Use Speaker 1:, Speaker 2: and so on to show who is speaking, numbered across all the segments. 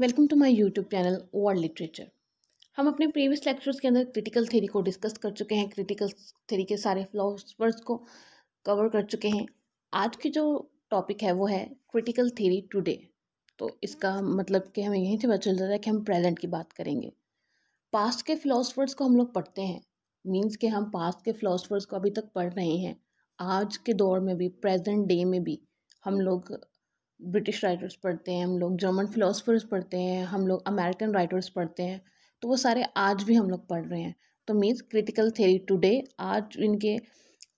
Speaker 1: welcome to my YouTube channel world literature हम अपने previous lectures के अंदर क्रिटिकल थ्योरी को डिस्कस कर चुके हैं क्रिटिकल थ्योरी के सारे फिलोसफर्स को कवर कर चुके हैं आज की जो टॉपिक है वो है क्रिटिकल थ्योरी टुडे तो इसका मतलब कि हमें यहीं से पता चल जाता है कि हम प्रेजेंट की बात करेंगे पास्ट के फिलोसफर्स को हम लोग पढ़ते हैं मीन्स के हम पास्ट के फ़िलासफ़र्स को अभी तक पढ़ रहे हैं आज के दौर में भी प्रेजेंट डे में भी हम लोग ब्रिटिश राइटर्स पढ़ते हैं हम लोग जर्मन फ़िलोसफर्स पढ़ते हैं हम लोग अमेरिकन राइटर्स पढ़ते हैं तो वो सारे आज भी हम लोग पढ़ रहे हैं तो मीन्स क्रिटिकल थेरी टुडे आज इनके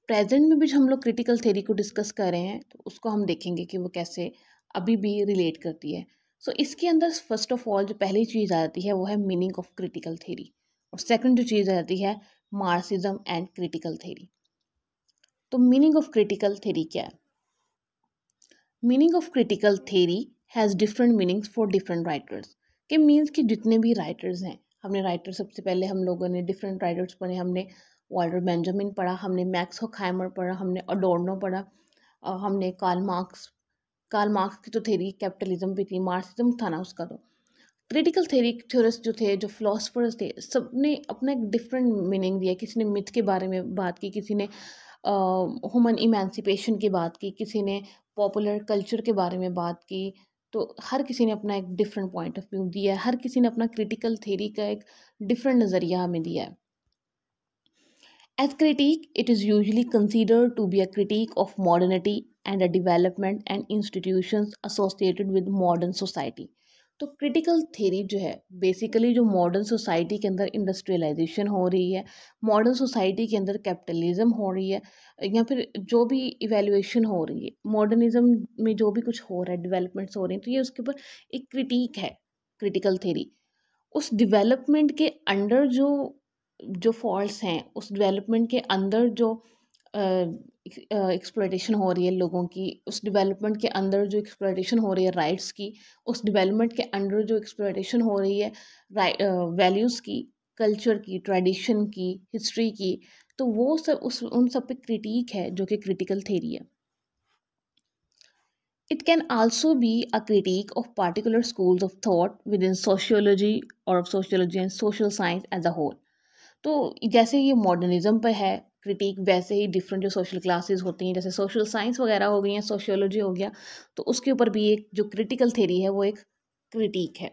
Speaker 1: प्रेजेंट में भी हम लोग क्रिटिकल थेरी को डिस्कस कर रहे हैं तो उसको हम देखेंगे कि वो कैसे अभी भी रिलेट करती है सो so, इसके अंदर फर्स्ट ऑफ ऑल जो पहली चीज़ आ जाती है वो है मीनिंग ऑफ क्रिटिकल थेरी और सेकंड जो चीज़ आ जाती है मार्सिज्म एंड क्रिटिकल थेरी तो मीनिंग ऑफ क्रिटिकल थेरी क्या है meaning of critical theory has different meanings for different writers के मीन्स कि जितने भी राइटर्स हैं हमने राइटर सबसे पहले हम लोगों ने डिफरेंट राइटर्स पढ़े हमने वॉल्टर बेंजामिन पढ़ा हमने मैक्स होखाइमर पढ़ा हमने अडोर्नो पढ़ा हमने कार्ल मार्क्स कार्ल मार्क्स की तो थेरी कैपिटलिज्म भी थी मार्क्सिज्म था ना उसका तो क्रिटिकल थेरी थ्योरिस्ट जो थे जो फिलोसफर्स थे सब ने अपना एक डिफरेंट मीनिंग दिया किसी ने मिथ के बारे में बात की किसी ने ह्यूमन इमेंसिपेशन की बात की किसी ने पॉपुलर कल्चर के बारे में बात की तो हर किसी ने अपना एक डिफरेंट पॉइंट ऑफ व्यू दिया है हर किसी ने अपना क्रिटिकल थेरी का एक डिफरेंट नज़रिया हमें दिया है as critic it is usually consider to be a critic of modernity and a development and institution associated with modern society तो क्रिटिकल थेरी जो है बेसिकली जो मॉडर्न सोसाइटी के अंदर इंडस्ट्रियलाइजेशन हो रही है मॉडर्न सोसाइटी के अंदर कैपिटलिज्म हो रही है या फिर जो भी इवेल्युएशन हो रही है मॉडर्निज्म में जो भी कुछ हो रहा है डेवलपमेंट्स हो रही हैं तो ये उसके ऊपर एक क्रिटिक है क्रिटिकल थेरी उस डिवेलपमेंट के अंडर जो जो फॉल्ट्स हैं उस डिवेलपमेंट के अंदर जो एक्सप्लाइटेशन हो रही है लोगों की उस डेवलपमेंट के अंदर जो एक्सप्लाइटेशन हो रही है राइट्स की उस डेवलपमेंट के अंडर जो एक्सप्लाइटेशन हो रही है वैल्यूज़ की कल्चर की ट्रेडिशन की हिस्ट्री की तो वो सब उस उन सब पे क्रिटिक है जो कि क्रिटिकल थेरी है it can also be a critic of particular schools of thought within sociology और sociology and social science as a whole तो जैसे ये मॉडर्निज्म पर है क्रिटिक वैसे ही डिफरेंट जो सोशल क्लासेस होती हैं जैसे सोशल साइंस वगैरह हो गई हैं सोशियोलॉजी हो गया तो उसके ऊपर भी एक जो क्रिटिकल थेरी है वो एक क्रिटिक है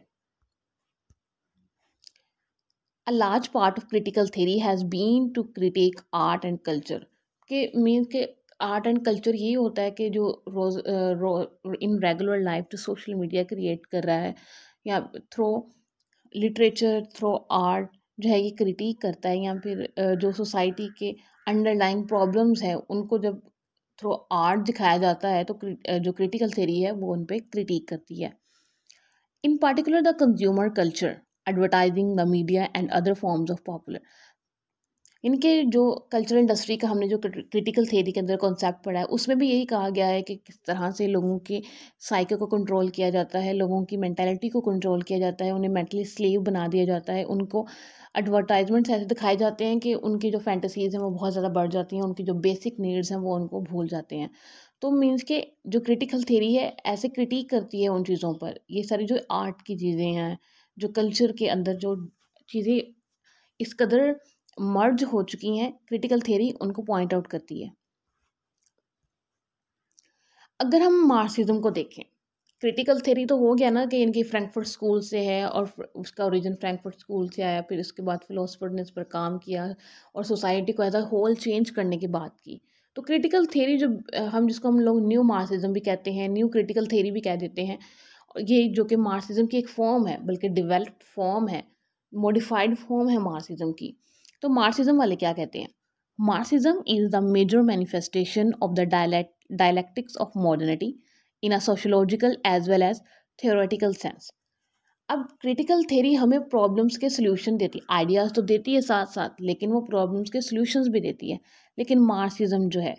Speaker 1: a large part of critical theory has been to critic art and culture के मीन्स के आर्ट एंड कल्चर यही होता है कि जो रोज रो, इन रेगुलर लाइफ जो सोशल मीडिया क्रिएट कर रहा है या थ्रो लिटरेचर थ्रो आर्ट जो है ये क्रिटिक करता है या फिर जो सोसाइटी के अंडरलाइंग प्रॉब्लम्स हैं उनको जब थ्रू आर्ट दिखाया जाता है तो जो क्रिटिकल थेरी है वो उन पर क्रिटिक करती है in particular the consumer culture advertising the media and other forms of popular इनके जो कल्चरल इंडस्ट्री का हमने जो क्रिटिकल थेरी के अंदर कॉन्सेप्ट पढ़ा है उसमें भी यही कहा गया है कि किस तरह से लोगों की साइकिल को कंट्रोल किया जाता है लोगों की मैंटेलिटी को कंट्रोल किया जाता है उन्हें मेंटली स्लेव बना दिया जाता है उनको एडवर्टाइजमेंट्स ऐसे दिखाए जाते हैं कि उनकी जो फैंटेसीज़ हैं वो बहुत ज़्यादा बढ़ जाती हैं उनकी जो बेसिक नीड्स हैं वो उनको भूल जाते हैं तो मीन्स के जो क्रिटिकल थेरी है ऐसे क्रिटिक करती है उन चीज़ों पर ये सारी जो आर्ट की चीज़ें हैं जो कल्चर के अंदर जो चीज़ें इस कदर मर्ज हो चुकी हैं क्रिटिकल थेरी उनको पॉइंट आउट करती है अगर हम मार्क्सिज्म को देखें क्रिटिकल थेरी तो हो गया ना कि इनकी फ्रैंकफर्ट स्कूल से है और उसका ओरिजिन फ्रैंकफर्ट स्कूल से आया फिर उसके बाद फिलोसफर ने इस पर काम किया और सोसाइटी को एज अ होल चेंज करने की बात की तो क्रिटिकल थेरी जो हम जिसको हम लोग न्यू मार्क्सिज्म भी कहते हैं न्यू क्रिटिकल थेरी भी कह देते हैं ये जो कि मार्क्सिज्म की एक फॉर्म है बल्कि डिवेलप्ड फॉर्म है मॉडिफाइड फॉर्म है मार्क्सिज्म की तो मार्सिज्म वाले क्या कहते हैं Marxism is the major manifestation of the dialect dialectics of modernity in a sociological as well as theoretical sense अब क्रिटिकल थेरी हमें प्रॉब्लम्स के सोल्यूशन देती है आइडियाज़ तो देती है साथ साथ लेकिन वो प्रॉब्लम्स के सोल्यूशंस भी देती है लेकिन मार्सिज्म जो है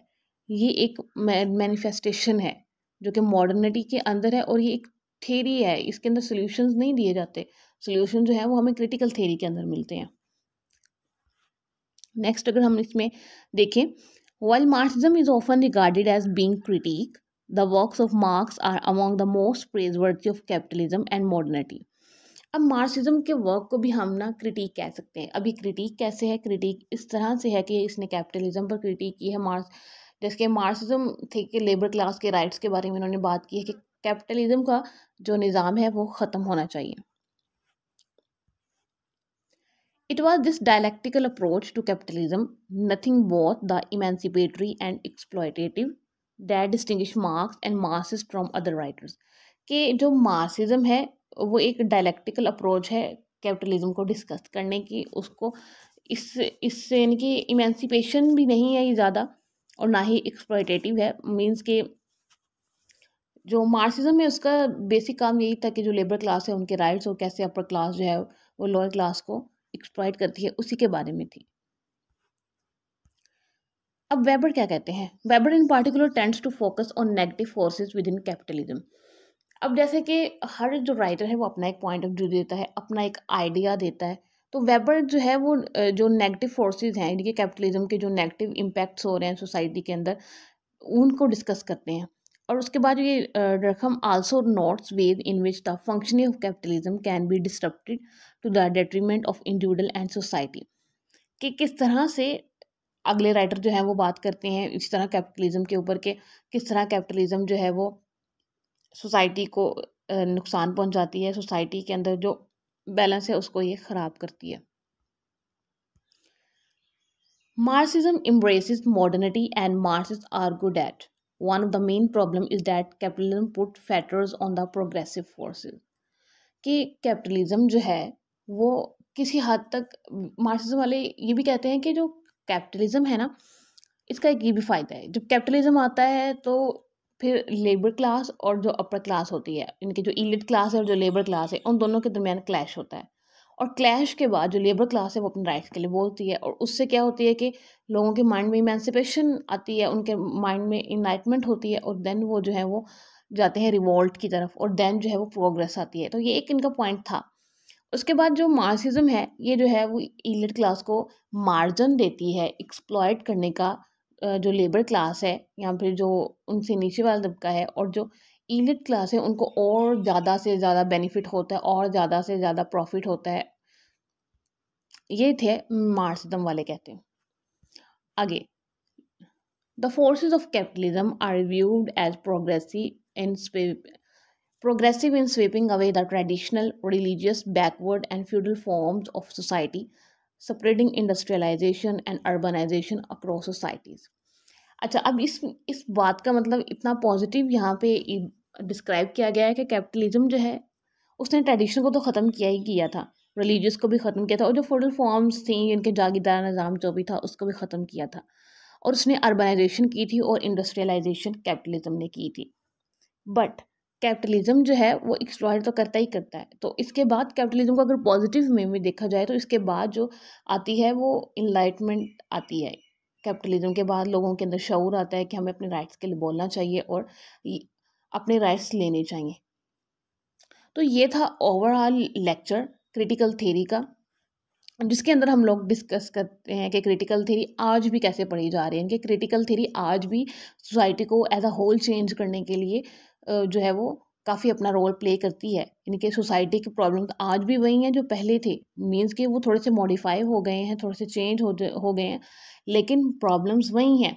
Speaker 1: ये एक मैनिफेस्टेशन है जो कि मॉडर्निटी के अंदर है और ये एक थेरी है इसके अंदर सोल्यूशंस नहीं दिए जाते सोल्यूशन जो है वो हमें क्रिटिकल थेरी के अंदर मिलते हैं नेक्स्ट अगर हम इसमें देखें while Marxism is often regarded as being critic the works of Marx are among the most praise of capitalism and modernity अब मार्क्सिज्म के वर्क को भी हम ना क्रिटिक कह सकते हैं अभी क्रिटिक कैसे है क्रिटिक इस तरह से है कि इसने कैपिटलिज्म पर क्रिटिक की है मार्क्स जैसे कि मार्क्सिज्म थे कि लेबर क्लास के राइट्स के बारे में इन्होंने बात की है कि कैपिटलिज्म का जो निज़ाम है वो ख़त्म होना चाहिए It was this dialectical approach to capitalism, nothing but the emancipatory and exploitative, that distinguished Marx and Marxists from other writers के जो मार्सिज्म है वो एक डायलैक्टिकल अप्रोच है कैपिटलिज्म को डिस्कस करने की उसको इस इससे यानी कि इमेंसिपेशन भी नहीं है ये ज़्यादा और ना ही एक्सप्लोइटेटिव है मीन्स के जो मार्सिज्म है उसका बेसिक काम यही था कि जो लेबर क्लास है उनके राइट्स और कैसे अपर क्लास जो है वो लोअर क्लास को एक्सप्लॉयट करती है उसी के बारे में थी अब वेबर क्या कहते हैं Weber in particular tends to focus on negative forces within capitalism अब जैसे कि हर जो राइटर है वो अपना एक पॉइंट ऑफ व्यू देता है अपना एक आइडिया देता है तो वेबर जो है वो जो नेगेटिव फोर्सेस हैं इनके कैपिटलिज्म के जो नेगेटिव इम्पैक्ट्स हो रहे हैं सोसाइटी के अंदर उनको डिस्कस करते हैं और उसके बाद ये रकम also notes ways in which the functioning of capitalism can be disrupted to the detriment of individual and society कि किस तरह से अगले राइटर जो है वो बात करते हैं इस तरह कैपिटलिज्म के ऊपर के किस तरह कैपिटलिज्म जो है वो सोसाइटी को नुकसान पहुंचाती है सोसाइटी के अंदर जो बैलेंस है उसको ये ख़राब करती है Marxism embraces modernity and Marxists are good at one of the main problem is that capitalism put factors on the progressive forces कि कैपिटलिज्म जो है वो किसी हद तक मार्क्सिज्म वाले ये भी कहते हैं कि जो कैपिटलिज्म है ना इसका एक ये भी फ़ायदा है जब कैपिटलिज्म आता है तो फिर लेबर क्लास और जो अपर क्लास होती है इनकी जो इलिट क्लास है और जो लेबर क्लास है उन दोनों के दरमियान क्लैश होता है और क्लैश के बाद जो लेबर क्लास है वो अपने राइट्स के लिए बोलती है और उससे क्या होती है कि लोगों के माइंड में इमेंसिपेशन आती है उनके माइंड में इनलाइटमेंट होती है और देन वो जो है वो जाते हैं रिवोल्ट की तरफ और देन जो है वो प्रोग्रेस आती है तो ये एक इनका पॉइंट था उसके बाद जो मार्सिज्म है ये जो है वो ईलट क्लास को मार्जन देती है एक्सप्लॉयट करने का जो लेबर क्लास है या फिर जो उनसे नीचे वाला तबका है और जो इलेट क्लास है उनको और ज़्यादा से ज़्यादा बेनिफिट होता है और ज़्यादा से ज़्यादा प्रॉफिट होता है ये थे मार्सिज्म वाले कहते हैं आगे the forces of capitalism are viewed as progressive and progressive in sweeping away the traditional religious backward and feudal forms of society spreading industrialisation and urbanisation across societies अच्छा अब इस इस बात का मतलब इतना पॉजिटिव यहाँ पे डिस्क्राइब किया गया है कि कैपिटलिज्म जो है उसने ट्रेडिशन को तो ख़त्म किया ही किया था रिलीजियस को भी ख़त्म किया था और जो फोडल फॉर्म्स थी इनके जागीरदार निज़ाम जो भी था उसको भी ख़त्म किया था और उसने अर्बनाइजेशन की थी और इंडस्ट्रियलाइजेशन कैपिटलिज्म ने की थी बट कैपिटलिज्म जो है वो एक्सप्लॉयर तो करता ही करता है तो इसके बाद कैपिटलिज्म को अगर पॉजिटिव में भी देखा जाए तो इसके बाद जो आती है वो इनलाइटमेंट आती है कैपिटलिज्म के बाद लोगों के अंदर शौर आता है कि हमें अपने राइट्स के लिए बोलना चाहिए और अपने राइट्स लेने चाहिए तो ये था ओवरऑल लेक्चर क्रिटिकल थेरी का जिसके अंदर हम लोग डिस्कस करते हैं कि क्रिटिकल थेरी आज भी कैसे पढ़ी जा रही है कि क्रिटिकल थेरी आज भी सोसाइटी को एज अ होल चेंज करने के लिए जो है वो काफ़ी अपना रोल प्ले करती है इनके सोसाइटी की प्रॉब्लम तो आज भी वही हैं जो पहले थे मीन्स कि वो थोड़े से मॉडिफाई हो गए हैं थोड़े से चेंज हो हो गए हैं लेकिन प्रॉब्लम्स वही हैं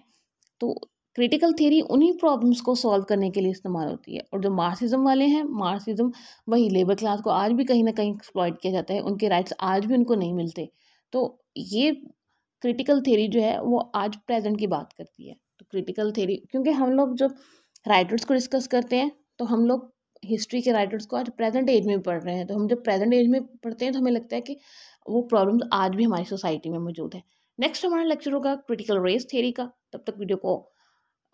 Speaker 1: तो क्रिटिकल थेरी उन्हीं प्रॉब्लम्स को सॉल्व करने के लिए इस्तेमाल होती है और जो मार्सिज़म वाले हैं मार्सिज्म वही लेबर क्लास को आज भी कहीं ना कहीं एक्सप्लॉयट किया जाता है उनके राइट्स आज भी उनको नहीं मिलते तो ये क्रिटिकल थेरी जो है वो आज प्रेजेंट की बात करती है तो क्रिटिकल थेरी क्योंकि हम लोग जब राइटर्स को डिस्कस करते हैं तो हम लोग हिस्ट्री के राइटर्स को आज प्रेजेंट एज में पढ़ रहे हैं तो हम जब प्रेजेंट एज में पढ़ते हैं तो हमें लगता है कि वो प्रॉब्लम आज भी हमारी सोसाइटी में मौजूद है नेक्स्ट हमारा लेक्चर होगा क्रिटिकल रेस थेरी का तब तक वीडियो को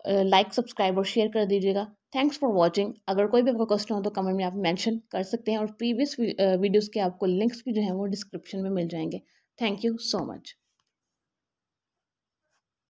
Speaker 1: लाइक सब्सक्राइब और शेयर कर दीजिएगा थैंक्स फॉर वॉचिंग अगर कोई भी आपका क्वेश्चन हो तो कमेंट में आप मैंशन कर सकते हैं और प्रीवियस वीडियोज़ के आपको लिंक्स भी जो हैं वो डिस्क्रिप्शन में मिल जाएंगे थैंक यू सो मच